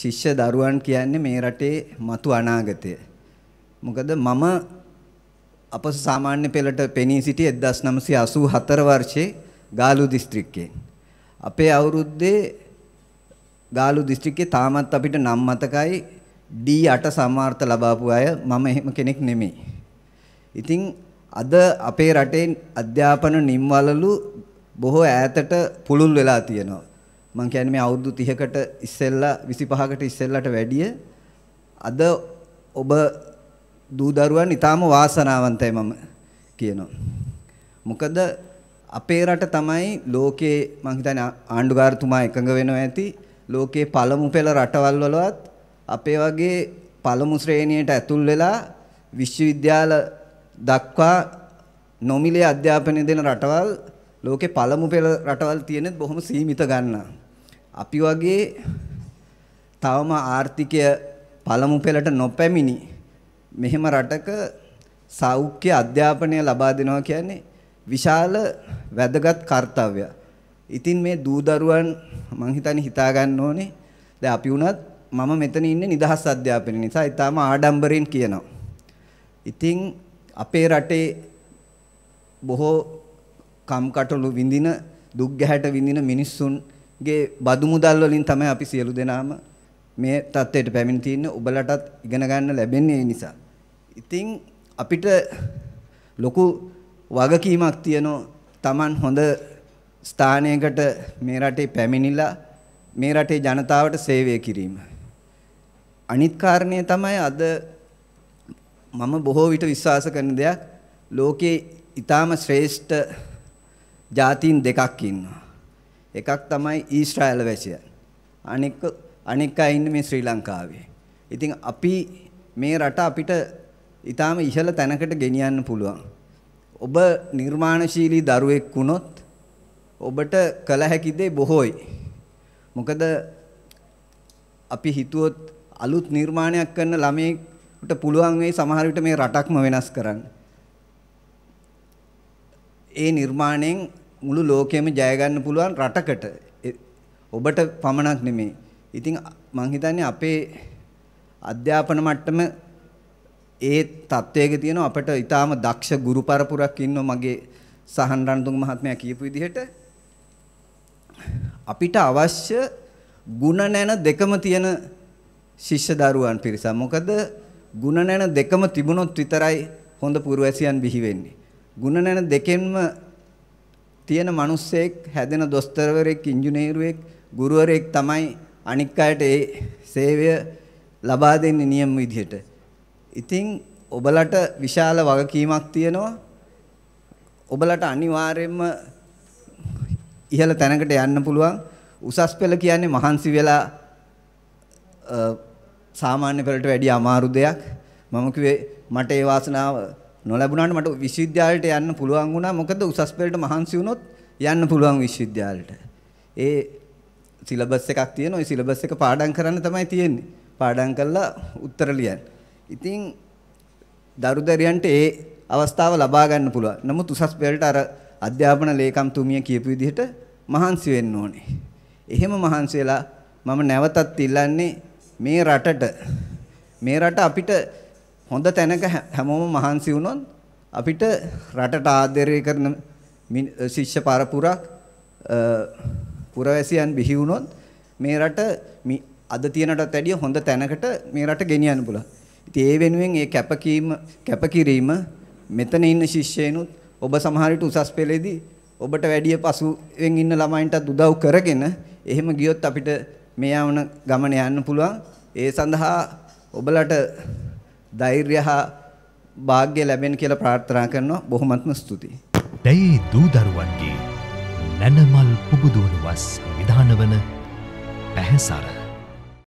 ශිෂ්‍ය දරුවන් කියන්නේ මේ රටේ මතු අනාගතය. මොකද මම අප සාමාන්‍ය පෙළට පෙනී සිටි 1984 වර්ෂයේ ගාලු දිස්ත්‍රික්කයෙන්. අපේ අවුරුද්දේ ගාලු දිස්ත්‍රික්කේ තාමත් අපිට නම් මතකයි D8 සමාර්ථ ලබාපු අය මම එහෙම කෙනෙක් නෙමෙයි. ඉතින් අද අපේ රටේ අධ්‍යාපන නිම්වලලු බොහෝ ඈතට පුළුල් වෙලා තියෙනවා. මම කියන්නේ මේ අවුරුදු 30කට ඉස්සෙල්ලා 25කට ඉස්සෙල්ලාට වැඩිය අද ඔබ දූ දරුවන් ඊටාම වාසනාවන්තයි මම කියනවා. මොකද අපේ රට තමයි ලෝකේ මම හිතන්නේ ආණ්ඩුකාරතුමා එකඟ වෙනවා ඇති ලෝකේ පළමු පෙළ රටවල් වලවත් අපේ වගේ පළමු ශ්‍රේණියට ඇතුල් වෙලා විශ්වවිද්‍යාල දක්වා නොමිලේ අධ්‍යාපනය දෙන රටවල් ලෝකේ පළමු පෙළ රටවල් තියෙනෙත් බොහොම සීමිත ගන්න. අපි වගේ තවම ආර්ථිකය පළමු පෙළට නොපැමිණි මෙහෙම රටක සෞඛ්‍ය අධ්‍යාපනය ලබා දෙනවා කියන්නේ විශාල වැදගත් කාර්යයක්. ඉතින් මේ දූ දරුවන් මං හිතන්නේ හිතා ගන්න ඕනේ. දැන් අපි උනත් මම මෙතන ඉන්නේ නිදහස් අධ්‍යාපනය නිසා ඊටාම ආඩම්බරෙන් කියනවා. ඉතින් අපේ රටේ බොහෝ කම්කටොළු විඳින දුක් ගැහැට විඳින මිනිස්සුන්ගේ බදු මුදල් වලින් තමයි අපි සියලු දෙනාම මේ தත්ත්වයට පැමිණ තින්නේ ඔබලටත් ඉගෙන ගන්න ලැබෙන්නේ ඒ නිසා. ඉතින් අපිට ලොකු වගකීමක් තියෙනවා Taman හොඳ ස්ථානයකට මේ රටේ පැමිණිලා මේ රටේ ජනතාවට සේවය කිරීම. අනිත් කාරණය තමයි අද මම බොහෝ විට විශ්වාස කරන දෙයක් ලෝකේ ඊටාම ශ්‍රේෂ්ඨ ජාතීන් දෙකක් ඉන්නවා. එකක් තමයි ඊශ්‍රායල වැසිය. අනෙක් අනෙක් අය ඉන්නේ මේ ශ්‍රී ලංකාවේ. ඉතින් අපි මේ රට අපිට ඊටාම ඉහළ තැනකට ගෙනියන්න පුළුවන්. ඔබ නිර්මාණශීලී දරුවෙක් වුණොත් ඔබට කළ හැකි දේ බොහෝයි. මොකද අපි හිතුවොත් අලුත් නිර්මාණයක් කරන ළමයෙකුට පුළුවන් වෙයි සමහර විට මේ රටක්ම වෙනස් කරන්න. ඒ නිර්මාණයෙන් මුළු ලෝකෙම ජය ගන්න පුළුවන් රටකට ඔබට පමණක් නෙමෙයි. ඉතින් මං හිතන්නේ අපේ අධ්‍යාපන මට්ටම ඒ තත්වයක තියෙන අපට ඊටාම දක්ෂ ගුරු පරපුරක් ඉන්නව මගේ සහන් රණතුංග මහත්මයා කියපු විදිහට අපිට අවශ්‍ය ಗುಣ නැන දෙකම තියෙන ශිෂ්‍ය දරුවන් පිරිසක්. මොකද ಗುಣ නැන දෙකම තිබුණොත් විතරයි හොඳ පුරවැසියන් බිහි වෙන්නේ. ಗುಣ නැන දෙකෙන්ම තියෙන මිනිස්සෙක් හැදෙන දොස්තරවරයෙක් ඉංජිනේරුවෙක් ගුරුවරයෙක් තමයි අනික් අයට ඒ සේවය ලබා දෙන්නේ නියම විදිහට. ඉතින් ඔබලට විශාල වගකීමක් තියෙනවා. ඔබලට අනිවාර්යයෙන්ම ඉහළ තැනකට යන්න පුළුවන්. උසස් පෙළ කියන්නේ මහන්සි වෙලා සාමාන්‍ය පෙළට වැඩිය අමාරු දෙයක්. මම කිව්වේ මට ඒ වාසනාව නොලැබුණාට මට විශ්වවිද්‍යාලයට යන්න පුළුවන් වුණා. මොකද උසස් පෙළට මහන්සි වුණොත් යන්න පුළුවන් විශ්වවිද්‍යාලයට. ඒ සිලබස් එකක් තියෙන. ওই සිලබස් එක පාඩම් කරන්න තමයි තියෙන්නේ. පාඩම් කරලා උත්තර ලියන්න. ඉතින් දරුදරියන්ට ඒ අවස්ථාව ලබා ගන්න පුළුවන්. නමුත් උසස් පෙළට අර අධ්‍යාපන ලේකම්තුමිය කියපු විදිහට මහන්සි වෙන්න ඕනේ. එහෙම මහන්සි වෙලා මම නැවතත් ඉල්ලන්නේ මේ රටට මේ රට අපිට හොඳ තැනක හැමෝම මහන්සි වුණොත් අපිට රටට ආදරය කරන ශිෂ්‍ය පරපුරක් පුරවැසියන් බිහි වුණොත් මේ රට අද තියෙනටත් වැඩිය හොඳ තැනකට මේ රට ගෙනියන්න පුළුවන්. ඉතින් ඒ වෙනුවෙන් ඒ කැපකීම කැපකිරීම මෙතන ඉන්න ශිෂ්‍යයනුත් ඔබ සමහර විට උසස් පෙළේදී ඔබට වැඩිය පසුවෙන් ඉන්න ළමයින්ටත් උදව් කරගෙන එහෙම ගියොත් අපිට මේ යවන ගමන යන්න පුළුවන්. ඒ සඳහා ඔබලට ධෛර්ය හා වාග්ය ලැබෙන කියලා ප්‍රාර්ථනා කරනවා බොහොමත්ම ස්තුතියි. දැයි දූ දරුවන්ගේ නැනමල් පුබුදුවන වස් විධානවන පැහැසර